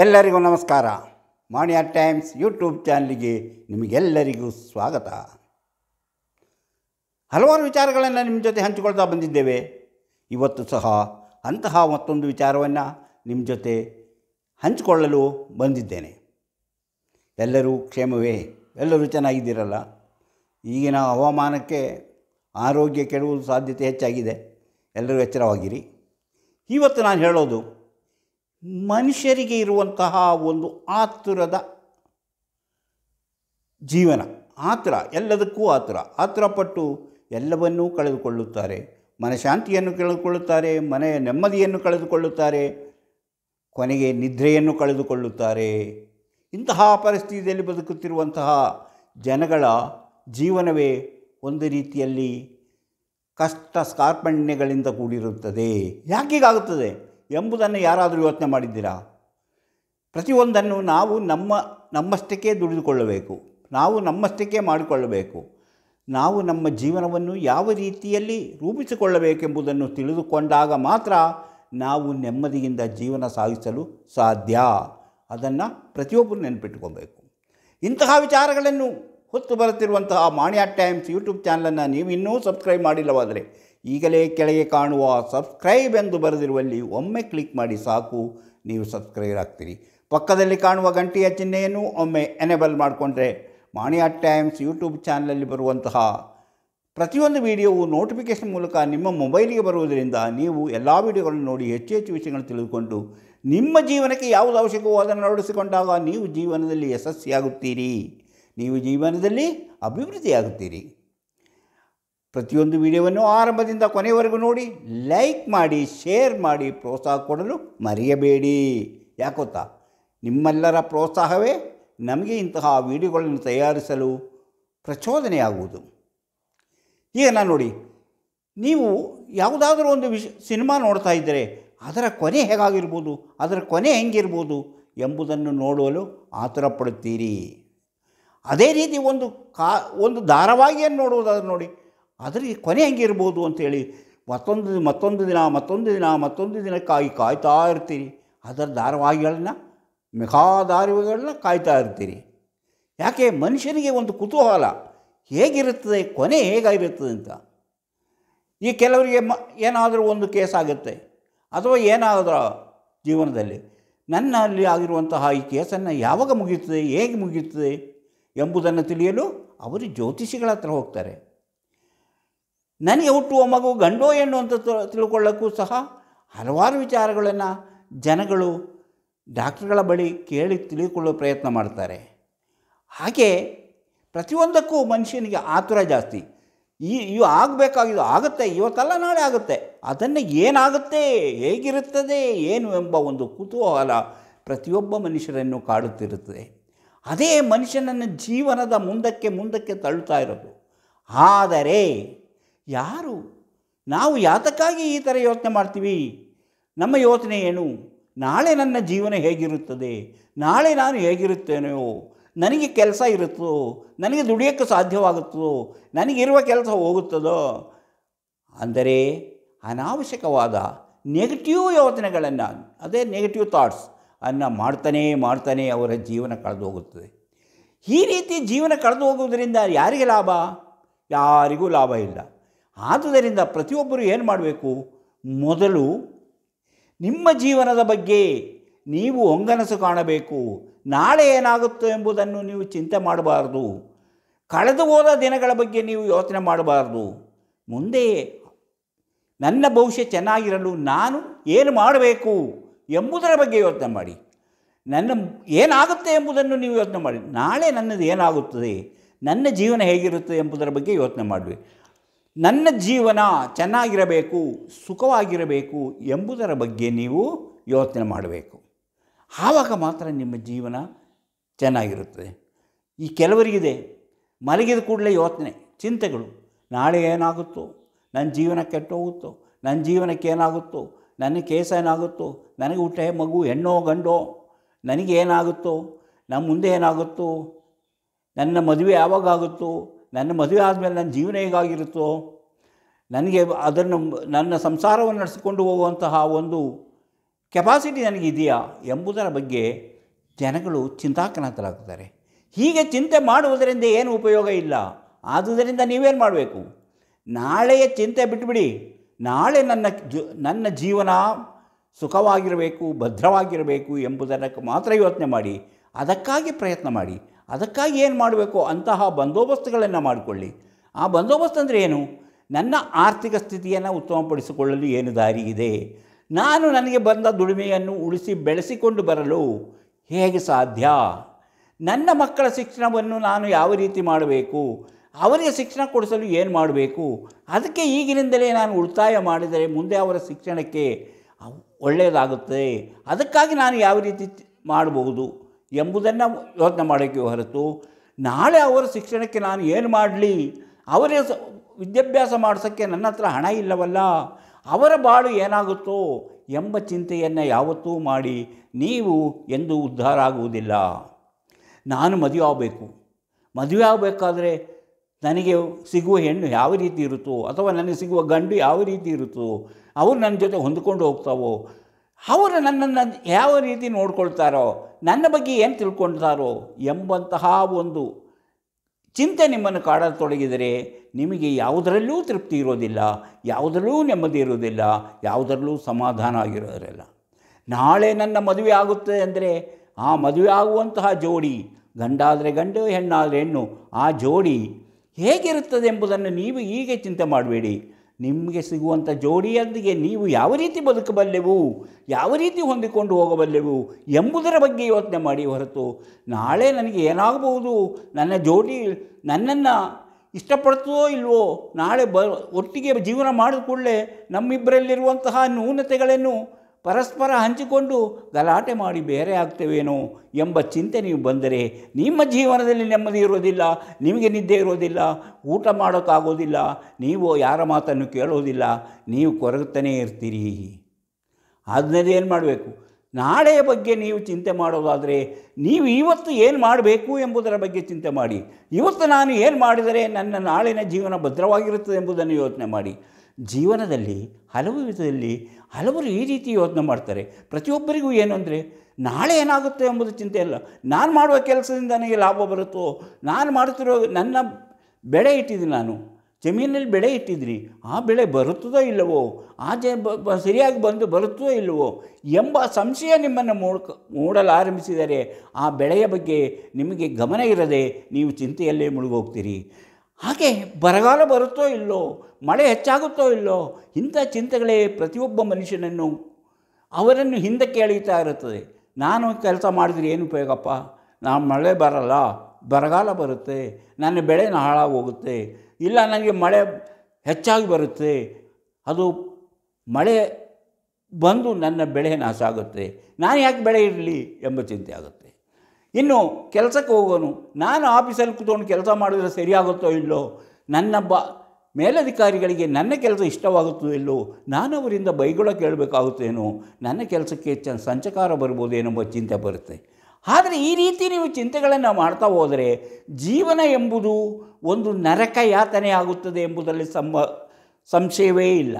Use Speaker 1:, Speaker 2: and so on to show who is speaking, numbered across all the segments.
Speaker 1: ಎಲ್ಲರಿಗೂ ನಮಸ್ಕಾರ ಮಾಣಿಯಾ times YouTube ಚಾನಲ್ಗೆ ನಿಮಗೆಲ್ಲರಿಗೂ ಸ್ವಾಗತ ಹಲವಾರು ವಿಚಾರಗಳನ್ನು ನಿಮ್ಮ ಜೊತೆ ಹಂಚಿಕೊಳ್ತಾ ಬಂದಿದ್ದೇವೆ ಇವತ್ತು ಸಹ ಅಂತಹ ಮತ್ತೊಂದು ವಿಚಾರವನ್ನು ನಿಮ್ಮ ಜೊತೆ ಹಂಚಿಕೊಳ್ಳಲು ಬಂದಿದ್ದೇನೆ ಎಲ್ಲರೂ ಕ್ಷೇಮವೇ ಎಲ್ಲರೂ ಚೆನ್ನಾಗಿದ್ದೀರಲ್ಲ ಈಗಿನ ಹವಾಮಾನಕ್ಕೆ ಆರೋಗ್ಯ ಕೆಡುವ ಸಾಧ್ಯತೆ ಹೆಚ್ಚಾಗಿದೆ ಎಲ್ಲರೂ ಎಚ್ಚರವಾಗಿರಿ ಇವತ್ತು ನಾನು ಹೇಳೋದು ಮನುಷ್ಯರಿಗೆ ಇರುವಂತಹ ಒಂದು ಆತುರದ ಜೀವನ ಆತುರ ಎಲ್ಲದಕ್ಕೂ ಆತುರ ಆತುರ ಪಟ್ಟು ಎಲ್ಲವನ್ನೂ ಕಳೆದುಕೊಳ್ಳುತ್ತಾರೆ ಮನಶಾಂತಿಯನ್ನು ಕಳೆದುಕೊಳ್ಳುತ್ತಾರೆ ಮನೆಯ ನೆಮ್ಮದಿಯನ್ನು ಕಳೆದುಕೊಳ್ಳುತ್ತಾರೆ ಕೊನೆಗೆ ನಿದ್ರೆಯನ್ನು ಕಳೆದುಕೊಳ್ಳುತ್ತಾರೆ ಇಂತಹ ಪರಿಸ್ಥಿತಿಯಲ್ಲಿ ಬದುಕುತ್ತಿರುವಂತಹ ಜನಗಳ ಜೀವನವೇ ಒಂದು ರೀತಿಯಲ್ಲಿ ಕಷ್ಟ ಸ್ಕಾರ್ಪಣ್ಯಗಳಿಂದ ಕೂಡಿರುತ್ತದೆ ಯಾಕೀಗಾಗುತ್ತದೆ ಎಂಬುದನ್ನು ಯಾರಾದರೂ ಯೋಚನೆ ಮಾಡಿದ್ದೀರಾ ಪ್ರತಿಯೊಂದನ್ನು ನಾವು ನಮ್ಮ ನಮ್ಮಷ್ಟಕ್ಕೆ ದುಡಿದುಕೊಳ್ಳಬೇಕು ನಾವು ನಮ್ಮಷ್ಟಕ್ಕೆ ಮಾಡಿಕೊಳ್ಳಬೇಕು ನಾವು ನಮ್ಮ ಜೀವನವನ್ನು ಯಾವ ರೀತಿಯಲ್ಲಿ ರೂಪಿಸಿಕೊಳ್ಳಬೇಕೆಂಬುದನ್ನು ತಿಳಿದುಕೊಂಡಾಗ ಮಾತ್ರ ನಾವು ನೆಮ್ಮದಿಯಿಂದ ಜೀವನ ಸಾಗಿಸಲು ಸಾಧ್ಯ ಅದನ್ನು ಪ್ರತಿಯೊಬ್ಬರು ನೆನಪಿಟ್ಕೊಬೇಕು ಇಂತಹ ವಿಚಾರಗಳನ್ನು ಹೊತ್ತು ಬರುತ್ತಿರುವಂತಹ ಮಾಣಿಯಾ ಟೈಮ್ಸ್ ಯೂಟ್ಯೂಬ್ ಚಾನಲನ್ನು ನೀವು ಇನ್ನೂ ಸಬ್ಸ್ಕ್ರೈಬ್ ಮಾಡಿಲ್ಲವಾದರೆ ಈಗಲೇ ಕೆಳಗೆ ಕಾಣುವ ಸಬ್ಸ್ಕ್ರೈಬ್ ಎಂದು ಬರೆದಿರುವಲ್ಲಿ ಒಮ್ಮೆ ಕ್ಲಿಕ್ ಮಾಡಿ ಸಾಕು ನೀವು ಸಬ್ಸ್ಕ್ರೈಬ್ ಆಗ್ತೀರಿ ಪಕ್ಕದಲ್ಲಿ ಕಾಣುವ ಗಂಟೆಯ ಚಿಹ್ನೆಯನ್ನು ಒಮ್ಮೆ ಎನೇಬಲ್ ಮಾಡಿಕೊಂಡ್ರೆ ಮಾಣಿ ಟೈಮ್ಸ್ ಯೂಟ್ಯೂಬ್ ಚಾನಲಲ್ಲಿ ಬರುವಂತಹ ಪ್ರತಿಯೊಂದು ವಿಡಿಯೋವು ನೋಟಿಫಿಕೇಷನ್ ಮೂಲಕ ನಿಮ್ಮ ಮೊಬೈಲಿಗೆ ಬರುವುದರಿಂದ ನೀವು ಎಲ್ಲ ವೀಡಿಯೋಗಳನ್ನು ನೋಡಿ ಹೆಚ್ಚು ಹೆಚ್ಚು ವಿಷಯಗಳನ್ನು ತಿಳಿದುಕೊಂಡು ನಿಮ್ಮ ಜೀವನಕ್ಕೆ ಯಾವುದು ಅವಶ್ಯಕವೋ ಅದನ್ನು ನಡೆಸಿಕೊಂಡಾಗ ನೀವು ಜೀವನದಲ್ಲಿ ಯಶಸ್ವಿಯಾಗುತ್ತೀರಿ ನೀವು ಜೀವನದಲ್ಲಿ ಅಭಿವೃದ್ಧಿಯಾಗುತ್ತೀರಿ ಪ್ರತಿಯೊಂದು ವಿಡಿಯೋವನ್ನು ಆರಂಭದಿಂದ ಕೊನೆಯವರೆಗೂ ನೋಡಿ ಲೈಕ್ ಮಾಡಿ ಶೇರ್ ಮಾಡಿ ಪ್ರೋತ್ಸಾಹ ಕೊಡಲು ಮರೆಯಬೇಡಿ ಯಾಕೊತ್ತಾ ನಿಮ್ಮೆಲ್ಲರ ಪ್ರೋತ್ಸಾಹವೇ ನಮಗೆ ಇಂತಹ ವಿಡಿಯೋಗಳನ್ನು ತಯಾರಿಸಲು ಪ್ರಚೋದನೆಯಾಗುವುದು ಈಗ ನಾನು ನೋಡಿ ನೀವು ಯಾವುದಾದ್ರೂ ಒಂದು ವಿಷ ಸಿನಿಮಾ ನೋಡ್ತಾ ಇದ್ದರೆ ಅದರ ಕೊನೆ ಹೇಗಾಗಿರ್ಬೋದು ಅದರ ಕೊನೆ ಹೆಂಗಿರ್ಬೋದು ಎಂಬುದನ್ನು ನೋಡಲು ಆತುರ ಪಡುತ್ತೀರಿ ಅದೇ ರೀತಿ ಒಂದು ಕಾ ಒಂದು ಧಾರಾವಾಹಿಯನ್ನು ನೋಡುವುದಾದ್ರೂ ನೋಡಿ ಆದರೆ ಕೊನೆ ಹೆಂಗಿರ್ಬೋದು ಅಂತೇಳಿ ಮತ್ತೊಂದು ಮತ್ತೊಂದು ದಿನ ಮತ್ತೊಂದು ದಿನ ಮತ್ತೊಂದು ದಿನಕ್ಕಾಗಿ ಕಾಯ್ತಾ ಇರ್ತೀರಿ ಅದರ ಧಾರಾವಾಹಿಗಳನ್ನ ಮೆಘಾ ಕಾಯ್ತಾ ಇರ್ತೀರಿ ಯಾಕೆ ಮನುಷ್ಯನಿಗೆ ಒಂದು ಕುತೂಹಲ ಹೇಗಿರುತ್ತದೆ ಕೊನೆ ಹೇಗಾಗಿರುತ್ತದೆ ಅಂತ ಈ ಕೆಲವರಿಗೆ ಮ ಏನಾದರೂ ಒಂದು ಕೇಸ್ ಆಗುತ್ತೆ ಅಥವಾ ಏನಾದರೂ ಜೀವನದಲ್ಲಿ ನನ್ನಲ್ಲಿ ಆಗಿರುವಂತಹ ಈ ಕೇಸನ್ನು ಯಾವಾಗ ಮುಗಿಯುತ್ತದೆ ಹೇಗೆ ಮುಗಿಯುತ್ತದೆ ಎಂಬುದನ್ನು ತಿಳಿಯಲು ಅವರು ಜ್ಯೋತಿಷಿಗಳ ಹತ್ರ ಹೋಗ್ತಾರೆ ನನಗೆ ಹುಟ್ಟುವ ಮಗು ಗಂಡೋ ಹೆಣ್ಣು ಅಂತ ತಿಳ್ಕೊಳ್ಳೋಕ್ಕೂ ಸಹ ಹಲವಾರು ವಿಚಾರಗಳನ್ನು ಜನಗಳು ಡಾಕ್ಟ್ರುಗಳ ಬಳಿ ಕೇಳಿ ತಿಳಿದುಕೊಳ್ಳೋ ಪ್ರಯತ್ನ ಮಾಡ್ತಾರೆ ಹಾಗೆ ಪ್ರತಿಯೊಂದಕ್ಕೂ ಮನುಷ್ಯನಿಗೆ ಆತುರ ಜಾಸ್ತಿ ಈ ಇವು ಆಗಬೇಕಾಗಿದ್ದು ಆಗುತ್ತೆ ಇವತ್ತಲ್ಲ ನಾಳೆ ಆಗುತ್ತೆ ಅದನ್ನು ಏನಾಗುತ್ತೆ ಹೇಗಿರುತ್ತದೆ ಏನು ಎಂಬ ಒಂದು ಕುತೂಹಲ ಪ್ರತಿಯೊಬ್ಬ ಮನುಷ್ಯರನ್ನು ಕಾಡುತ್ತಿರುತ್ತದೆ ಅದೇ ಮನುಷ್ಯನನ್ನು ಜೀವನದ ಮುಂದಕ್ಕೆ ಮುಂದಕ್ಕೆ ತಳ್ಳುತ್ತಾ ಇರೋದು ಆದರೆ ಯಾರು ನಾವು ಯಾತಕ್ಕಾಗಿ ಈ ಥರ ಯೋಚನೆ ಮಾಡ್ತೀವಿ ನಮ್ಮ ಯೋಚನೆ ಏನು ನಾಳೆ ನನ್ನ ಜೀವನ ಹೇಗಿರುತ್ತದೆ ನಾಳೆ ನಾನು ಹೇಗಿರುತ್ತೇನೆಯೋ ನನಗೆ ಕೆಲಸ ಇರುತ್ತೋ ನನಗೆ ದುಡಿಯೋಕ್ಕೆ ಸಾಧ್ಯವಾಗುತ್ತೋ ನನಗಿರುವ ಕೆಲಸ ಹೋಗುತ್ತದೋ ಅಂದರೆ ಅನಾವಶ್ಯಕವಾದ ನೆಗೆಟಿವ್ ಯೋಚನೆಗಳನ್ನು ಅದೇ ನೆಗೆಟಿವ್ ಥಾಟ್ಸ್ ಅನ್ನು ಮಾಡ್ತಾನೆ ಮಾಡ್ತಾನೆ ಅವರ ಜೀವನ ಕಳೆದು ಹೋಗುತ್ತದೆ ಈ ರೀತಿ ಜೀವನ ಕಳೆದು ಹೋಗುವುದರಿಂದ ಯಾರಿಗೆ ಲಾಭ ಯಾರಿಗೂ ಲಾಭ ಇಲ್ಲ ಆದುದರಿಂದ ಪ್ರತಿಯೊಬ್ಬರು ಏನು ಮಾಡಬೇಕು ಮೊದಲು ನಿಮ್ಮ ಜೀವನದ ಬಗ್ಗೆ ನೀವು ಒಂಗನಸು ಕಾಣಬೇಕು ನಾಳೆ ಏನಾಗುತ್ತೋ ಎಂಬುದನ್ನು ನೀವು ಚಿಂತೆ ಮಾಡಬಾರ್ದು ಕಳೆದು ಹೋದ ದಿನಗಳ ಬಗ್ಗೆ ನೀವು ಯೋಚನೆ ಮಾಡಬಾರ್ದು ಮುಂದೆ ನನ್ನ ಭವಿಷ್ಯ ಚೆನ್ನಾಗಿರಲು ನಾನು ಏನು ಮಾಡಬೇಕು ಎಂಬುದರ ಬಗ್ಗೆ ಯೋಚನೆ ಮಾಡಿ ನನ್ನ ಏನಾಗುತ್ತೆ ಎಂಬುದನ್ನು ನೀವು ಯೋಚನೆ ಮಾಡಿ ನಾಳೆ ನನ್ನದು ಏನಾಗುತ್ತದೆ ನನ್ನ ಜೀವನ ಹೇಗಿರುತ್ತದೆ ಎಂಬುದರ ಬಗ್ಗೆ ಯೋಚನೆ ಮಾಡಿ ನನ್ನ ಜೀವನ ಚೆನ್ನಾಗಿರಬೇಕು ಸುಖವಾಗಿರಬೇಕು ಎಂಬುದರ ಬಗ್ಗೆ ನೀವು ಯೋಚನೆ ಮಾಡಬೇಕು ಆವಾಗ ಮಾತ್ರ ನಿಮ್ಮ ಜೀವನ ಚೆನ್ನಾಗಿರುತ್ತದೆ ಈ ಕೆಲವರಿಗಿದೆ ಮಲಗಿದ ಕೂಡಲೇ ಯೋಚನೆ ಚಿಂತೆಗಳು ನಾಳೆ ಏನಾಗುತ್ತೋ ನನ್ನ ಜೀವನ ಕೆಟ್ಟೋಗುತ್ತೋ ನನ್ನ ಜೀವನಕ್ಕೆ ಏನಾಗುತ್ತೋ ನನ್ನ ಕೇಸ ಏನಾಗುತ್ತೋ ನನಗೆ ಹುಟ್ಟೆ ಮಗು ಹೆಣ್ಣೋ ಗಂಡೋ ನನಗೆ ಏನಾಗುತ್ತೋ ನಮ್ಮ ಮುಂದೆ ಏನಾಗುತ್ತೋ ನನ್ನ ಮದುವೆ ಆಗುತ್ತೋ ನನ್ನ ಮದುವೆ ಆದಮೇಲೆ ನನ್ನ ಜೀವನ ಹೇಗಾಗಿರುತ್ತೋ ನನಗೆ ಅದನ್ನು ನನ್ನ ಸಂಸಾರವನ್ನು ನಡೆಸಿಕೊಂಡು ಹೋಗುವಂತಹ ಒಂದು ಕೆಪಾಸಿಟಿ ನನಗಿದೆಯಾ ಎಂಬುದರ ಬಗ್ಗೆ ಜನಗಳು ಚಿಂತಾಕನಾಥರಾಗ್ತಾರೆ ಹೀಗೆ ಚಿಂತೆ ಮಾಡುವುದರಿಂದ ಏನು ಉಪಯೋಗ ಇಲ್ಲ ಆದುದರಿಂದ ನೀವೇನು ಮಾಡಬೇಕು ನಾಳೆಯ ಚಿಂತೆ ಬಿಟ್ಟುಬಿಡಿ ನಾಳೆ ನನ್ನ ನನ್ನ ಜೀವನ ಸುಖವಾಗಿರಬೇಕು ಭದ್ರವಾಗಿರಬೇಕು ಎಂಬುದನ್ನು ಮಾತ್ರ ಯೋಚನೆ ಮಾಡಿ ಅದಕ್ಕಾಗಿ ಪ್ರಯತ್ನ ಮಾಡಿ ಅದಕ್ಕಾಗಿ ಏನು ಮಾಡಬೇಕು ಅಂತಹ ಬಂದೋಬಸ್ತುಗಳನ್ನು ಮಾಡಿಕೊಳ್ಳಿ ಆ ಬಂದೋಬಸ್ತ್ ಅಂದರೆ ಏನು ನನ್ನ ಆರ್ಥಿಕ ಸ್ಥಿತಿಯನ್ನು ಉತ್ತಮಪಡಿಸಿಕೊಳ್ಳಲು ಏನು ದಾರಿ ಇದೆ ನಾನು ನನಗೆ ಬಂದ ದುಡಿಮೆಯನ್ನು ಉಳಿಸಿ ಬೆಳೆಸಿಕೊಂಡು ಬರಲು ಹೇಗೆ ಸಾಧ್ಯ ನನ್ನ ಮಕ್ಕಳ ಶಿಕ್ಷಣವನ್ನು ನಾನು ಯಾವ ರೀತಿ ಮಾಡಬೇಕು ಅವರಿಗೆ ಶಿಕ್ಷಣ ಕೊಡಿಸಲು ಏನು ಮಾಡಬೇಕು ಅದಕ್ಕೆ ಈಗಿನಿಂದಲೇ ನಾನು ಉಳಿತಾಯ ಮಾಡಿದರೆ ಮುಂದೆ ಅವರ ಶಿಕ್ಷಣಕ್ಕೆ ಒಳ್ಳೆಯದಾಗುತ್ತದೆ ಅದಕ್ಕಾಗಿ ನಾನು ಯಾವ ರೀತಿ ಮಾಡಬಹುದು ಎಂಬುದನ್ನು ಯೋಚನೆ ಮಾಡೋಕ್ಕೆ ಹೊರತು ನಾಳೆ ಅವರ ಶಿಕ್ಷಣಕ್ಕೆ ನಾನು ಏನು ಮಾಡಲಿ ಅವರೇ ವಿದ್ಯಾಭ್ಯಾಸ ಮಾಡಿಸೋಕ್ಕೆ ನನ್ನ ಹತ್ರ ಹಣ ಇಲ್ಲವಲ್ಲ ಅವರ ಬಾಳು ಏನಾಗುತ್ತೋ ಎಂಬ ಚಿಂತೆಯನ್ನು ಯಾವತ್ತೂ ಮಾಡಿ ನೀವು ಎಂದು ಉದ್ಧಾರ ಆಗುವುದಿಲ್ಲ ನಾನು ಮದುವೆ ಆಗಬೇಕು ಮದುವೆ ಆಗಬೇಕಾದ್ರೆ ನನಗೆ ಸಿಗುವ ಹೆಣ್ಣು ಯಾವ ರೀತಿ ಇರುತ್ತೋ ಅಥವಾ ನನಗೆ ಸಿಗುವ ಗಂಡು ಯಾವ ರೀತಿ ಇರುತ್ತೋ ಅವರು ನನ್ನ ಜೊತೆ ಹೊಂದ್ಕೊಂಡು ಹೋಗ್ತಾವೋ ಅವರು ನನ್ನನ್ನು ಯಾವ ರೀತಿ ನೋಡ್ಕೊಳ್ತಾರೋ ನನ್ನ ಬಗ್ಗೆ ಏನು ತಿಳ್ಕೊಳ್ತಾರೋ ಎಂಬಂತಹ ಒಂದು ಚಿಂತೆ ನಿಮ್ಮನ್ನು ಕಾಡತೊಡಗಿದರೆ ನಿಮಗೆ ಯಾವುದರಲ್ಲೂ ತೃಪ್ತಿ ಇರೋದಿಲ್ಲ ಯಾವುದರಲ್ಲೂ ನೆಮ್ಮದಿ ಇರೋದಿಲ್ಲ ಯಾವುದರಲ್ಲೂ ಸಮಾಧಾನ ಆಗಿರೋದ್ರಲ್ಲ ನಾಳೆ ನನ್ನ ಮದುವೆ ಆಗುತ್ತೆ ಅಂದರೆ ಆ ಮದುವೆ ಆಗುವಂತಹ ಜೋಡಿ ಗಂಡಾದರೆ ಗಂಡು ಹೆಣ್ಣಾದರೆ ಹೆಣ್ಣು ಆ ಜೋಡಿ ಹೇಗಿರುತ್ತದೆ ಎಂಬುದನ್ನು ನೀವು ಹೀಗೆ ಚಿಂತೆ ಮಾಡಬೇಡಿ ನಿಮಗೆ ಸಿಗುವಂಥ ಜೋಡಿಯೊಂದಿಗೆ ನೀವು ಯಾವ ರೀತಿ ಬದುಕಬಲ್ಲೆವು ಯಾವ ರೀತಿ ಹೊಂದಿಕೊಂಡು ಹೋಗಬಲ್ಲೆವು ಎಂಬುದರ ಬಗ್ಗೆ ಯೋಚನೆ ಮಾಡಿ ಹೊರತು ನಾಳೆ ನನಗೆ ಏನಾಗಬಹುದು ನನ್ನ ಜೋಡಿ ನನ್ನನ್ನು ಇಷ್ಟಪಡ್ತದೋ ಇಲ್ವೋ ನಾಳೆ ಬ ಒಟ್ಟಿಗೆ ಜೀವನ ಮಾಡಿದ ಕೂಡಲೇ ನಮ್ಮಿಬ್ಬರಲ್ಲಿರುವಂತಹ ನ್ಯೂನತೆಗಳನ್ನು ಪರಸ್ಪರ ಹಂಚಿಕೊಂಡು ಗಲಾಟೆ ಮಾಡಿ ಬೇರೆ ಆಗ್ತೇವೇನೋ ಎಂಬ ಚಿಂತೆ ನೀವು ಬಂದರೆ ನಿಮ್ಮ ಜೀವನದಲ್ಲಿ ನೆಮ್ಮದಿ ಇರೋದಿಲ್ಲ ನಿಮಗೆ ನಿದ್ದೆ ಇರೋದಿಲ್ಲ ಊಟ ಮಾಡೋಕ್ಕಾಗೋದಿಲ್ಲ ನೀವು ಯಾರ ಮಾತನ್ನು ಕೇಳೋದಿಲ್ಲ ನೀವು ಕೊರಗುತ್ತಲೇ ಇರ್ತೀರಿ ಆದ್ದರಿಂದ ಏನು ಮಾಡಬೇಕು ನಾಳೆಯ ಬಗ್ಗೆ ನೀವು ಚಿಂತೆ ಮಾಡೋದಾದರೆ ನೀವು ಇವತ್ತು ಏನು ಮಾಡಬೇಕು ಎಂಬುದರ ಬಗ್ಗೆ ಚಿಂತೆ ಮಾಡಿ ಇವತ್ತು ನಾನು ಏನು ಮಾಡಿದರೆ ನನ್ನ ನಾಳಿನ ಜೀವನ ಭದ್ರವಾಗಿರುತ್ತದೆ ಎಂಬುದನ್ನು ಯೋಚನೆ ಮಾಡಿ ಜೀವನದಲ್ಲಿ ಹಲವು ವಿಧದಲ್ಲಿ ಹಲವರು ಈ ರೀತಿ ಯೋಚನೆ ಮಾಡ್ತಾರೆ ಪ್ರತಿಯೊಬ್ಬರಿಗೂ ಏನು ಅಂದರೆ ನಾಳೆ ಏನಾಗುತ್ತೆ ಎಂಬುದು ಚಿಂತೆ ಇಲ್ಲ ನಾನು ಮಾಡುವ ಕೆಲಸದಿಂದ ನನಗೆ ಲಾಭ ಬರುತ್ತೋ ನಾನು ಮಾಡುತ್ತಿರೋ ನನ್ನ ಬೆಳೆ ಇಟ್ಟಿದ್ದೀನಿ ನಾನು ಜಮೀನಲ್ಲಿ ಬೆಳೆ ಇಟ್ಟಿದ್ರಿ ಆ ಬೆಳೆ ಬರುತ್ತದೋ ಇಲ್ಲವೋ ಆ ಜ ಸರಿಯಾಗಿ ಬಂದು ಬರುತ್ತೋ ಇಲ್ಲವೋ ಎಂಬ ಸಂಶಯ ನಿಮ್ಮನ್ನು ಮೂಡ್ಕ ಮೂಡಲಾರಂಭಿಸಿದರೆ ಆ ಬೆಳೆಯ ಬಗ್ಗೆ ನಿಮಗೆ ಗಮನ ಇರದೆ ನೀವು ಚಿಂತೆಯಲ್ಲೇ ಮುಳುಗೋಗ್ತೀರಿ ಹಾಗೆ ಬರಗಾಲ ಬರುತ್ತೋ ಇಲ್ಲೋ ಮಳೆ ಹೆಚ್ಚಾಗುತ್ತೋ ಇಲ್ಲೋ ಇಂಥ ಚಿಂತೆಗಳೇ ಪ್ರತಿಯೊಬ್ಬ ಮನುಷ್ಯನನ್ನು ಅವರನ್ನು ಹಿಂದಕ್ಕೆ ಎಳೆಯುತ್ತಾ ಇರುತ್ತದೆ ನಾನು ಕೆಲಸ ಮಾಡಿದರೆ ಏನು ಉಪಯೋಗಪ್ಪ ನಾನು ಮಳೆ ಬರಲ್ಲ ಬರಗಾಲ ಬರುತ್ತೆ ನನ್ನ ಬೆಳೆ ಹೋಗುತ್ತೆ ಇಲ್ಲ ನನಗೆ ಮಳೆ ಹೆಚ್ಚಾಗಿ ಬರುತ್ತೆ ಅದು ಮಳೆ ಬಂದು ನನ್ನ ಬೆಳೆ ನಾಶ ಆಗುತ್ತೆ ನಾನು ಯಾಕೆ ಬೆಳೆ ಇರಲಿ ಎಂಬ ಚಿಂತೆ ಆಗುತ್ತೆ ಇನ್ನು ಕೆಲಸಕ್ಕೆ ಹೋಗೋನು ನಾನು ಆಫೀಸಲ್ಲಿ ಕೂತ್ಕೊಂಡು ಕೆಲಸ ಮಾಡಿದ್ರೆ ಸರಿಯಾಗುತ್ತೋ ಇಲ್ಲೋ ಬ ಮೇಲಧಿಕಾರಿಗಳಿಗೆ ನನ್ನ ಕೆಲಸ ಇಷ್ಟವಾಗುತ್ತೋ ಇಲ್ಲೋ ನಾನು ಅವರಿಂದ ಬೈಗುಳ ಕೇಳಬೇಕಾಗುತ್ತೇನೋ ನನ್ನ ಕೆಲಸಕ್ಕೆ ಹೆಚ್ಚಿನ ಸಂಚಕಾರ ಬರ್ಬೋದೇನೆಂಬ ಚಿಂತೆ ಬರುತ್ತೆ ಆದರೆ ಈ ರೀತಿ ನೀವು ಚಿಂತೆಗಳನ್ನು ಮಾಡ್ತಾ ಹೋದರೆ ಜೀವನ ಎಂಬುದು ಒಂದು ನರಕ ಯಾತನೆ ಆಗುತ್ತದೆ ಎಂಬುದರಲ್ಲಿ ಸಂಬ ಸಂಶಯವೇ ಇಲ್ಲ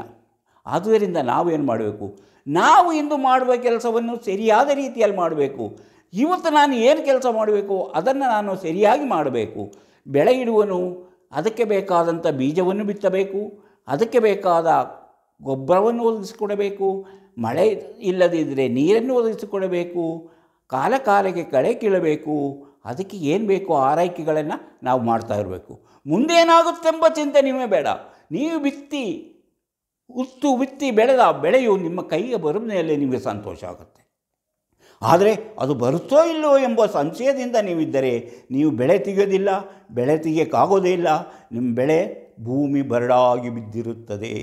Speaker 1: ಆದುದರಿಂದ ನಾವೇನು ಮಾಡಬೇಕು ನಾವು ಇಂದು ಮಾಡುವ ಕೆಲಸವನ್ನು ಸರಿಯಾದ ರೀತಿಯಲ್ಲಿ ಮಾಡಬೇಕು ಇವತ್ತು ನಾನು ಏನು ಕೆಲಸ ಮಾಡಬೇಕು ಅದನ್ನು ನಾನು ಸರಿಯಾಗಿ ಮಾಡಬೇಕು ಬೆಳೆ ಇಡುವನು ಅದಕ್ಕೆ ಬೇಕಾದಂಥ ಬೀಜವನ್ನು ಬಿತ್ತಬೇಕು ಅದಕ್ಕೆ ಬೇಕಾದ ಗೊಬ್ಬರವನ್ನು ಒದಗಿಸಿಕೊಡಬೇಕು ಮಳೆ ಇಲ್ಲದಿದ್ದರೆ ನೀರನ್ನು ಒದಗಿಸಿಕೊಡಬೇಕು ಕಾಲ ಕಾಲಕ್ಕೆ ಕಳೆ ಕೀಳಬೇಕು ಅದಕ್ಕೆ ಏನು ಬೇಕೋ ಆರೈಕೆಗಳನ್ನು ನಾವು ಮಾಡ್ತಾ ಇರಬೇಕು ಮುಂದೇನಾಗುತ್ತೆಂಬ ಚಿಂತೆ ನಿಮಗೆ ಬೇಡ ನೀವು ಬಿತ್ತಿ ಉತ್ತು ಬಿತ್ತಿ ಬೆಳೆದ ಬೆಳೆಯು ನಿಮ್ಮ ಕೈಗೆ ಬರೋ ನಿಮಗೆ ಸಂತೋಷ ಆಗುತ್ತೆ ಆದರೆ ಅದು ಬರುತ್ತೋ ಇಲ್ಲೋ ಎಂಬ ಸಂಶಯದಿಂದ ನೀವಿದ್ದರೆ ನೀವು ಬೆಳೆ ತೆಗೆಯೋದಿಲ್ಲ ಬೆಳೆ ತೆಗೆಯೋಕ್ಕಾಗೋದೇ ಇಲ್ಲ ನಿಮ್ಮ ಬೆಳೆ ಭೂಮಿ ಬರಡಾಗಿ ಬಿದ್ದಿರುತ್ತದೆ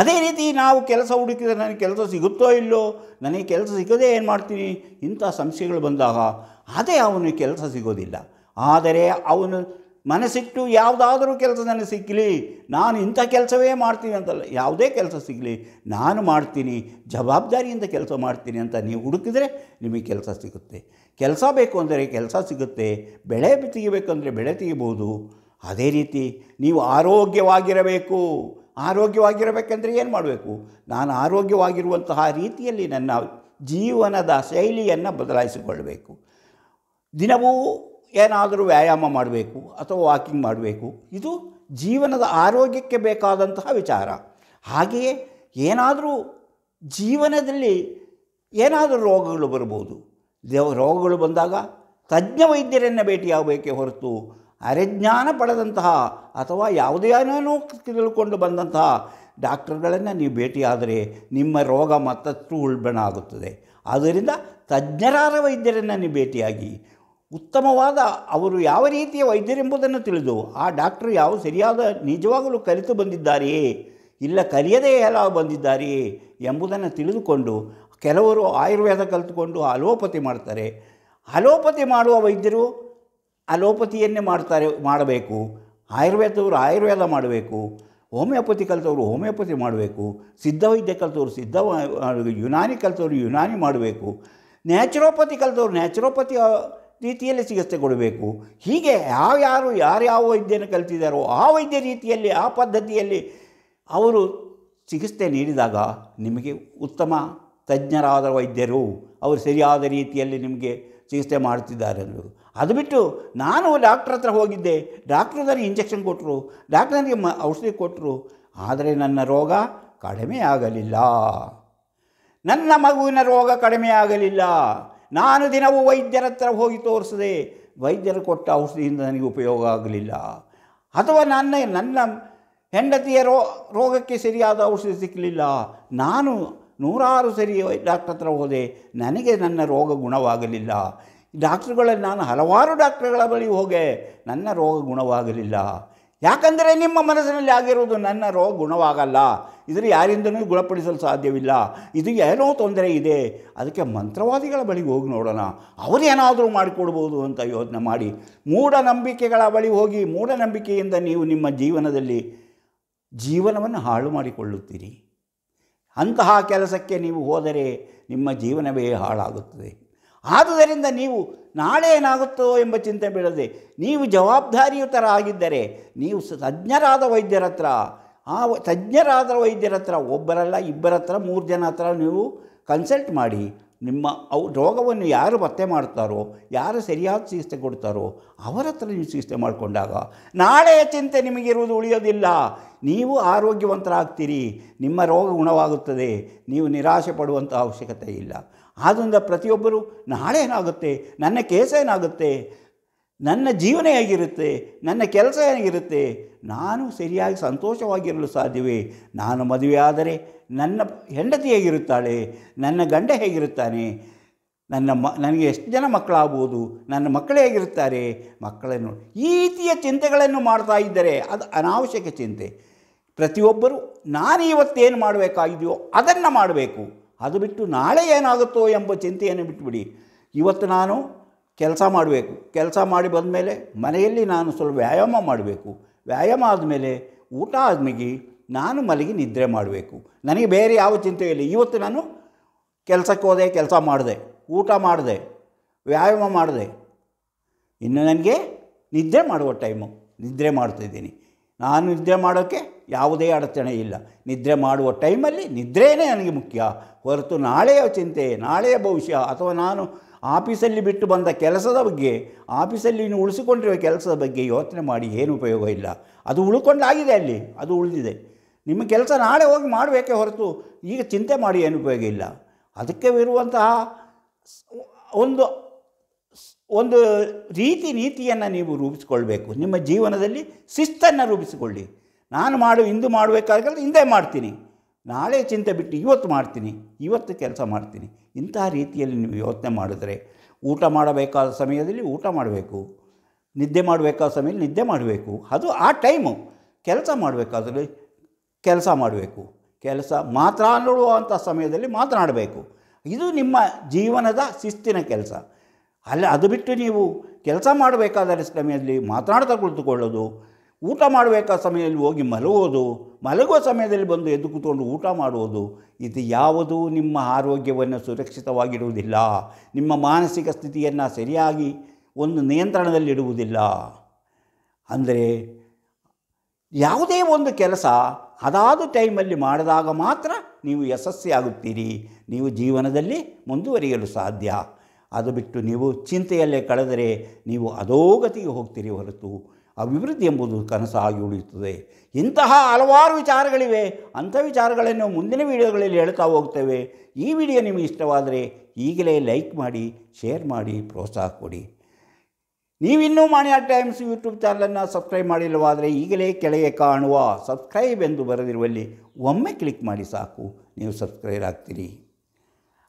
Speaker 1: ಅದೇ ರೀತಿ ನಾವು ಕೆಲಸ ಹುಡುಕಿದರೆ ನನಗೆ ಕೆಲಸ ಸಿಗುತ್ತೋ ಇಲ್ಲೋ ನನಗೆ ಕೆಲಸ ಸಿಗೋದೇ ಏನು ಮಾಡ್ತೀನಿ ಇಂಥ ಸಂಶಯಗಳು ಬಂದಾಗ ಅದೇ ಅವನಿಗೆ ಕೆಲಸ ಸಿಗೋದಿಲ್ಲ ಆದರೆ ಅವನು ಮನಸ್ಸಿಟ್ಟು ಯಾವುದಾದ್ರೂ ಕೆಲಸ ನನಗೆ ಸಿಕ್ಕಲಿ ನಾನು ಇಂಥ ಕೆಲಸವೇ ಮಾಡ್ತೀನಿ ಅಂತಲ್ಲ ಯಾವುದೇ ಕೆಲಸ ಸಿಗಲಿ ನಾನು ಮಾಡ್ತೀನಿ ಜವಾಬ್ದಾರಿಯಿಂದ ಕೆಲಸ ಮಾಡ್ತೀನಿ ಅಂತ ನೀವು ಹುಡುಕಿದರೆ ನಿಮಗೆ ಕೆಲಸ ಸಿಗುತ್ತೆ ಕೆಲಸ ಬೇಕು ಅಂದರೆ ಕೆಲಸ ಸಿಗುತ್ತೆ ಬೆಳೆ ತೆಗಿಬೇಕಂದ್ರೆ ಬೆಳೆ ತೆಗಿಬೋದು ಅದೇ ರೀತಿ ನೀವು ಆರೋಗ್ಯವಾಗಿರಬೇಕು ಆರೋಗ್ಯವಾಗಿರಬೇಕೆಂದರೆ ಏನು ಮಾಡಬೇಕು ನಾನು ಆರೋಗ್ಯವಾಗಿರುವಂತಹ ರೀತಿಯಲ್ಲಿ ನನ್ನ ಜೀವನದ ಶೈಲಿಯನ್ನು ಬದಲಾಯಿಸಿಕೊಳ್ಳಬೇಕು ದಿನವೂ ಏನಾದರೂ ವ್ಯಾಯಾಮ ಮಾಡಬೇಕು ಅಥವಾ ವಾಕಿಂಗ್ ಮಾಡಬೇಕು ಇದು ಜೀವನದ ಆರೋಗ್ಯಕ್ಕೆ ಬೇಕಾದಂತಹ ವಿಚಾರ ಹಾಗೆಯೇ ಏನಾದರೂ ಜೀವನದಲ್ಲಿ ಏನಾದರೂ ರೋಗಗಳು ಬರಬಹುದು ದೇವ ರೋಗಗಳು ಬಂದಾಗ ತಜ್ಞ ವೈದ್ಯರನ್ನು ಭೇಟಿಯಾಗಬೇಕೇ ಹೊರತು ಅರೆಜ್ಞಾನ ಪಡೆದಂತಹ ಅಥವಾ ಯಾವುದೇನೇನೋ ತಿಳ್ಕೊಂಡು ಬಂದಂತಹ ಡಾಕ್ಟರ್ಗಳನ್ನು ನೀವು ಭೇಟಿಯಾದರೆ ನಿಮ್ಮ ರೋಗ ಮತ್ತಷ್ಟು ಉಲ್ಬಣ ಆಗುತ್ತದೆ ಆದ್ದರಿಂದ ತಜ್ಞರಾದ ವೈದ್ಯರನ್ನು ನೀವು ಭೇಟಿಯಾಗಿ ಉತ್ತಮವಾದ ಅವರು ಯಾವ ರೀತಿಯ ವೈದ್ಯರೆಂಬುದನ್ನು ತಿಳಿದು ಆ ಡಾಕ್ಟರ್ ಯಾವ ಸರಿಯಾದ ನಿಜವಾಗಲೂ ಕಲಿತು ಬಂದಿದ್ದಾರೆಯೇ ಇಲ್ಲ ಕಲಿಯದೇ ಎಲ್ಲ ಬಂದಿದ್ದಾರೆಯೇ ಎಂಬುದನ್ನು ತಿಳಿದುಕೊಂಡು ಕೆಲವರು ಆಯುರ್ವೇದ ಕಲಿತುಕೊಂಡು ಅಲೋಪತಿ ಮಾಡ್ತಾರೆ ಅಲೋಪತಿ ಮಾಡುವ ವೈದ್ಯರು ಅಲೋಪತಿಯನ್ನೇ ಮಾಡ್ತಾರೆ ಮಾಡಬೇಕು ಆಯುರ್ವೇದವರು ಆಯುರ್ವೇದ ಮಾಡಬೇಕು ಹೋಮಿಯೋಪತಿ ಕಲಿತವರು ಹೋಮಿಯೋಪತಿ ಮಾಡಬೇಕು ಸಿದ್ಧ ವೈದ್ಯ ಕಲಿತವರು ಸಿದ್ಧ ಯುನಾನಿ ಕಲಿತವರು ಯುನಾನಿ ಮಾಡಬೇಕು ನ್ಯಾಚುರೋಪತಿ ಕಲಿತವರು ನ್ಯಾಚುರೋಪತಿ ರೀತಿಯಲ್ಲಿ ಚಿಕಿತ್ಸೆ ಕೊಡಬೇಕು ಹೀಗೆ ಯಾವ್ಯಾರು ಯಾರ್ಯಾವ ವೈದ್ಯನ ಕಲಿತಿದ್ದಾರೋ ಆ ವೈದ್ಯ ರೀತಿಯಲ್ಲಿ ಆ ಪದ್ಧತಿಯಲ್ಲಿ ಅವರು ಚಿಕಿತ್ಸೆ ನೀಡಿದಾಗ ನಿಮಗೆ ಉತ್ತಮ ತಜ್ಞರಾದ ವೈದ್ಯರು ಅವರು ಸರಿಯಾದ ರೀತಿಯಲ್ಲಿ ನಿಮಗೆ ಚಿಕಿತ್ಸೆ ಮಾಡುತ್ತಿದ್ದಾರೆ ಅನ್ನೋದು ಅದು ಬಿಟ್ಟು ನಾನು ಡಾಕ್ಟ್ರ್ ಹತ್ರ ಹೋಗಿದ್ದೆ ಡಾಕ್ಟ್ರದಲ್ಲಿ ನನಗೆ ಇಂಜೆಕ್ಷನ್ ಕೊಟ್ಟರು ಡಾಕ್ಟ್ರನಿಗೆ ನನಗೆ ಮ ಔಷಧಿ ಕೊಟ್ಟರು ಆದರೆ ನನ್ನ ರೋಗ ಕಡಿಮೆ ಆಗಲಿಲ್ಲ ನನ್ನ ಮಗುವಿನ ರೋಗ ಕಡಿಮೆ ಆಗಲಿಲ್ಲ ನಾನು ದಿನವೂ ವೈದ್ಯರ ಹತ್ರ ಹೋಗಿ ತೋರಿಸಿದೆ ವೈದ್ಯರು ಕೊಟ್ಟ ಔಷಧಿಯಿಂದ ನನಗೆ ಉಪಯೋಗ ಆಗಲಿಲ್ಲ ಅಥವಾ ನನ್ನ ನನ್ನ ಹೆಂಡತಿಯ ರೋ ರೋಗಕ್ಕೆ ಸರಿಯಾದ ಔಷಧಿ ಸಿಕ್ಕಲಿಲ್ಲ ನಾನು ನೂರಾರು ಸರಿ ಡಾಕ್ಟರ್ ಹತ್ರ ಹೋದೆ ನನಗೆ ನನ್ನ ರೋಗ ಗುಣವಾಗಲಿಲ್ಲ ಡಾಕ್ಟ್ರುಗಳಲ್ಲಿ ನಾನು ಹಲವಾರು ಡಾಕ್ಟ್ರುಗಳ ಬಳಿ ಹೋಗೆ ನನ್ನ ರೋಗ ಗುಣವಾಗಲಿಲ್ಲ ಯಾಕಂದರೆ ನಿಮ್ಮ ಮನಸ್ಸಿನಲ್ಲಿ ಆಗಿರುವುದು ನನ್ನ ರೋ ಗುಣವಾಗಲ್ಲ ಇದನ್ನು ಯಾರಿಂದನೂ ಗುಣಪಡಿಸಲು ಸಾಧ್ಯವಿಲ್ಲ ಇದು ಏನೋ ತೊಂದರೆ ಇದೆ ಅದಕ್ಕೆ ಮಂತ್ರವಾದಿಗಳ ಬಳಿಗೆ ಹೋಗಿ ನೋಡೋಣ ಅವರೇನಾದರೂ ಮಾಡಿಕೊಡ್ಬೋದು ಅಂತ ಯೋಚನೆ ಮಾಡಿ ಮೂಢನಂಬಿಕೆಗಳ ಬಳಿ ಹೋಗಿ ಮೂಢನಂಬಿಕೆಯಿಂದ ನೀವು ನಿಮ್ಮ ಜೀವನದಲ್ಲಿ ಜೀವನವನ್ನು ಹಾಳು ಮಾಡಿಕೊಳ್ಳುತ್ತೀರಿ ಅಂತಹ ಕೆಲಸಕ್ಕೆ ನೀವು ಹೋದರೆ ನಿಮ್ಮ ಜೀವನವೇ ಹಾಳಾಗುತ್ತದೆ ಆದುದರಿಂದ ನೀವು ನಾಳೆ ಏನಾಗುತ್ತೋ ಎಂಬ ಚಿಂತೆ ಬೀಳದೆ ನೀವು ಜವಾಬ್ದಾರಿಯುತರಾಗಿದ್ದರೆ ನೀವು ತಜ್ಞರಾದ ವೈದ್ಯರ ಹತ್ರ ಆ ತಜ್ಞರಾದ ವೈದ್ಯರ ಹತ್ರ ಒಬ್ಬರಲ್ಲ ಇಬ್ಬರ ಹತ್ರ ಮೂರು ಜನ ಹತ್ರ ನೀವು ಕನ್ಸಲ್ಟ್ ಮಾಡಿ ನಿಮ್ಮ ಅವು ರೋಗವನ್ನು ಯಾರು ಪತ್ತೆ ಮಾಡ್ತಾರೋ ಯಾರು ಸರಿಯಾದ ಚಿಕಿತ್ಸೆ ಕೊಡ್ತಾರೋ ಅವರ ಹತ್ರ ನೀವು ಚಿಕಿತ್ಸೆ ಮಾಡಿಕೊಂಡಾಗ ನಾಳೆಯ ಚಿಂತೆ ನಿಮಗಿರುವುದು ಉಳಿಯೋದಿಲ್ಲ ನೀವು ಆರೋಗ್ಯವಂತರಾಗ್ತೀರಿ ನಿಮ್ಮ ರೋಗ ಗುಣವಾಗುತ್ತದೆ ನೀವು ನಿರಾಶೆ ಪಡುವಂಥ ಅವಶ್ಯಕತೆ ಇಲ್ಲ ಆದ್ದರಿಂದ ಪ್ರತಿಯೊಬ್ಬರು ನಾಳೆ ಏನಾಗುತ್ತೆ ನನ್ನ ಕೇಸ ಏನಾಗುತ್ತೆ ನನ್ನ ಜೀವನ ಹೇಗಿರುತ್ತೆ ನನ್ನ ಕೆಲಸ ಹೇಗಿರುತ್ತೆ ನಾನು ಸರಿಯಾಗಿ ಸಂತೋಷವಾಗಿರಲು ಸಾಧ್ಯವೇ ನಾನು ಮದುವೆಯಾದರೆ ನನ್ನ ಹೆಂಡತಿ ಹೇಗಿರುತ್ತಾಳೆ ನನ್ನ ಗಂಡ ಹೇಗಿರುತ್ತಾನೆ ನನ್ನ ಮ ನನಗೆ ಎಷ್ಟು ಜನ ಮಕ್ಕಳಾಗ್ಬೋದು ನನ್ನ ಮಕ್ಕಳು ಹೇಗಿರುತ್ತಾರೆ ಮಕ್ಕಳನ್ನು ಈ ರೀತಿಯ ಚಿಂತೆಗಳನ್ನು ಮಾಡ್ತಾ ಇದ್ದರೆ ಅದು ಅನಾವಶ್ಯಕ ಚಿಂತೆ ಪ್ರತಿಯೊಬ್ಬರು ನಾನು ಇವತ್ತೇನು ಮಾಡಬೇಕಾಗಿದೆಯೋ ಅದನ್ನು ಮಾಡಬೇಕು ಅದು ಬಿಟ್ಟು ನಾಳೆ ಏನಾಗುತ್ತೋ ಎಂಬ ಚಿಂತೆಯನ್ನು ಬಿಟ್ಟುಬಿಡಿ ಇವತ್ತು ನಾನು ಕೆಲಸ ಮಾಡಬೇಕು ಕೆಲಸ ಮಾಡಿ ಬಂದಮೇಲೆ ಮನೆಯಲ್ಲಿ ನಾನು ಸ್ವಲ್ಪ ವ್ಯಾಯಾಮ ಮಾಡಬೇಕು ವ್ಯಾಯಾಮ ಆದಮೇಲೆ ಊಟ ಆದ್ಮೇಲೆ ನಾನು ಮಲಗಿ ನಿದ್ರೆ ಮಾಡಬೇಕು ನನಗೆ ಬೇರೆ ಯಾವ ಚಿಂತೆ ಇಲ್ಲ ಇವತ್ತು ನಾನು ಕೆಲಸಕ್ಕೆ ಹೋದೆ ಕೆಲಸ ಮಾಡಿದೆ ಊಟ ಮಾಡಿದೆ ವ್ಯಾಯಾಮ ಮಾಡಿದೆ ಇನ್ನು ನನಗೆ ನಿದ್ರೆ ಮಾಡುವ ಟೈಮು ನಿದ್ರೆ ಮಾಡ್ತಾಯಿದ್ದೀನಿ ನಾನು ನಿದ್ರೆ ಮಾಡೋಕ್ಕೆ ಯಾವುದೇ ಅಡಚಣೆ ಇಲ್ಲ ನಿದ್ರೆ ಮಾಡುವ ಟೈಮಲ್ಲಿ ನಿದ್ರೆಯೇ ನನಗೆ ಮುಖ್ಯ ಹೊರತು ನಾಳೆಯ ಚಿಂತೆ ನಾಳೆಯ ಭವಿಷ್ಯ ಅಥವಾ ನಾನು ಆಫೀಸಲ್ಲಿ ಬಿಟ್ಟು ಬಂದ ಕೆಲಸದ ಬಗ್ಗೆ ಆಫೀಸಲ್ಲಿ ಇನ್ನು ಉಳಿಸಿಕೊಂಡಿರುವ ಕೆಲಸದ ಬಗ್ಗೆ ಯೋಚನೆ ಮಾಡಿ ಏನು ಉಪಯೋಗ ಇಲ್ಲ ಅದು ಉಳ್ಕೊಂಡಾಗಿದೆ ಅಲ್ಲಿ ಅದು ಉಳಿದಿದೆ ನಿಮ್ಮ ಕೆಲಸ ನಾಳೆ ಹೋಗಿ ಮಾಡಬೇಕೆ ಹೊರತು ಈಗ ಚಿಂತೆ ಮಾಡಿ ಏನು ಉಪಯೋಗ ಇಲ್ಲ ಅದಕ್ಕೆ ಇರುವಂತಹ ಒಂದು ಒಂದು ರೀತಿ ನೀತಿಯನ್ನು ನೀವು ರೂಪಿಸಿಕೊಳ್ಬೇಕು ನಿಮ್ಮ ಜೀವನದಲ್ಲಿ ಶಿಸ್ತನ್ನು ರೂಪಿಸಿಕೊಳ್ಳಿ ನಾನು ಮಾಡು ಇಂದು ಮಾಡಬೇಕಾದ್ರೆ ಹಿಂದೆ ಮಾಡ್ತೀನಿ ನಾಳೆ ಚಿಂತೆ ಬಿಟ್ಟು ಇವತ್ತು ಮಾಡ್ತೀನಿ ಇವತ್ತು ಕೆಲಸ ಮಾಡ್ತೀನಿ ಇಂತಹ ರೀತಿಯಲ್ಲಿ ನೀವು ಯೋಚನೆ ಮಾಡಿದರೆ ಊಟ ಮಾಡಬೇಕಾದ ಸಮಯದಲ್ಲಿ ಊಟ ಮಾಡಬೇಕು ನಿದ್ದೆ ಮಾಡಬೇಕಾದ ಸಮಯದಲ್ಲಿ ನಿದ್ದೆ ಮಾಡಬೇಕು ಅದು ಆ ಟೈಮು ಕೆಲಸ ಮಾಡಬೇಕಾದ್ರೆ ಕೆಲಸ ಮಾಡಬೇಕು ಕೆಲಸ ನೋಡುವಂಥ ಸಮಯದಲ್ಲಿ ಮಾತನಾಡಬೇಕು ಇದು ನಿಮ್ಮ ಜೀವನದ ಶಿಸ್ತಿನ ಕೆಲಸ ಅಲ್ಲ ಅದು ಬಿಟ್ಟು ನೀವು ಕೆಲಸ ಮಾಡಬೇಕಾದ ಸಮಯದಲ್ಲಿ ಮಾತನಾಡ್ತಾ ಕುಳಿತುಕೊಳ್ಳೋದು ಊಟ ಮಾಡಬೇಕಾದ ಸಮಯದಲ್ಲಿ ಹೋಗಿ ಮಲಗೋದು ಮಲಗುವ ಸಮಯದಲ್ಲಿ ಬಂದು ಎದ್ದು ಕೂತ್ಕೊಂಡು ಊಟ ಮಾಡುವುದು ಇದು ಯಾವುದು ನಿಮ್ಮ ಆರೋಗ್ಯವನ್ನು ಸುರಕ್ಷಿತವಾಗಿಡುವುದಿಲ್ಲ ನಿಮ್ಮ ಮಾನಸಿಕ ಸ್ಥಿತಿಯನ್ನು ಸರಿಯಾಗಿ ಒಂದು ನಿಯಂತ್ರಣದಲ್ಲಿಡುವುದಿಲ್ಲ ಅಂದರೆ ಯಾವುದೇ ಒಂದು ಕೆಲಸ ಅದಾದ ಟೈಮಲ್ಲಿ ಮಾಡಿದಾಗ ಮಾತ್ರ ನೀವು ಯಶಸ್ಸಿಯಾಗುತ್ತೀರಿ ನೀವು ಜೀವನದಲ್ಲಿ ಮುಂದುವರಿಯಲು ಸಾಧ್ಯ ಅದು ಬಿಟ್ಟು ನೀವು ಚಿಂತೆಯಲ್ಲೇ ಕಳೆದರೆ ನೀವು ಅಧೋಗತಿಗೆ ಹೋಗ್ತೀರಿ ಹೊರತು ಅಭಿವೃದ್ಧಿ ಎಂಬುದು ಕನಸಾಗಿ ಉಳಿಯುತ್ತದೆ ಇಂತಹ ಹಲವಾರು ವಿಚಾರಗಳಿವೆ ಅಂಥ ವಿಚಾರಗಳನ್ನು ಮುಂದಿನ ವಿಡಿಯೋಗಳಲ್ಲಿ ಹೇಳ್ತಾ ಹೋಗ್ತೇವೆ ಈ ವಿಡಿಯೋ ನಿಮಗೆ ಇಷ್ಟವಾದರೆ ಈಗಲೇ ಲೈಕ್ ಮಾಡಿ ಶೇರ್ ಮಾಡಿ ಪ್ರೋತ್ಸಾಹ ಕೊಡಿ ನೀವಿನ್ನೂ ಮಾಣಿಯ ಟೈಮ್ಸ್ ಯೂಟ್ಯೂಬ್ ಚಾನಲನ್ನು ಸಬ್ಸ್ಕ್ರೈಬ್ ಮಾಡಿಲ್ಲವಾದರೆ ಈಗಲೇ ಕೆಳಗೆ ಕಾಣುವ ಸಬ್ಸ್ಕ್ರೈಬ್ ಎಂದು ಬರೆದಿರುವಲ್ಲಿ ಒಮ್ಮೆ ಕ್ಲಿಕ್ ಮಾಡಿ ಸಾಕು ನೀವು ಸಬ್ಸ್ಕ್ರೈಬ್ ಆಗ್ತೀರಿ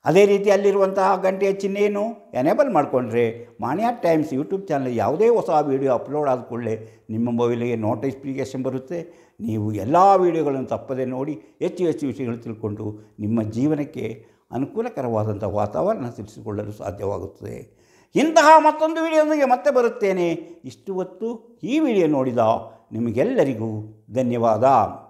Speaker 1: ಅದೇ ರೀತಿ ಅಲ್ಲಿರುವಂತಹ ಗಂಟೆಯ ಚಿಹ್ನೆಯನ್ನು ಎನೇಬಲ್ ಮಾಡಿಕೊಂಡ್ರೆ ಮಾಣಿಯಾ ಟೈಮ್ಸ್ ಯೂಟ್ಯೂಬ್ ಚಾನಲ್ ಯಾವುದೇ ಹೊಸ ವೀಡಿಯೋ ಅಪ್ಲೋಡ್ ಆದ ಕೂಡಲೇ ನಿಮ್ಮ ಮೊಬೈಲಿಗೆ ನೋಟಿಫಿಕೇಷನ್ ಬರುತ್ತೆ ನೀವು ಎಲ್ಲ ವೀಡಿಯೋಗಳನ್ನು ತಪ್ಪದೆ ನೋಡಿ ಹೆಚ್ಚು ಹೆಚ್ಚು ವಿಷಯಗಳು ತಿಳ್ಕೊಂಡು ನಿಮ್ಮ ಜೀವನಕ್ಕೆ ಅನುಕೂಲಕರವಾದಂಥ ವಾತಾವರಣ ತಿಳಿಸಿಕೊಳ್ಳಲು ಸಾಧ್ಯವಾಗುತ್ತದೆ ಇಂತಹ ಮತ್ತೊಂದು ವಿಡಿಯೋದೊಂದಿಗೆ ಮತ್ತೆ ಬರುತ್ತೇನೆ ಇಷ್ಟು ಹೊತ್ತು ಈ ವಿಡಿಯೋ ನೋಡಿದ ನಿಮಗೆಲ್ಲರಿಗೂ ಧನ್ಯವಾದ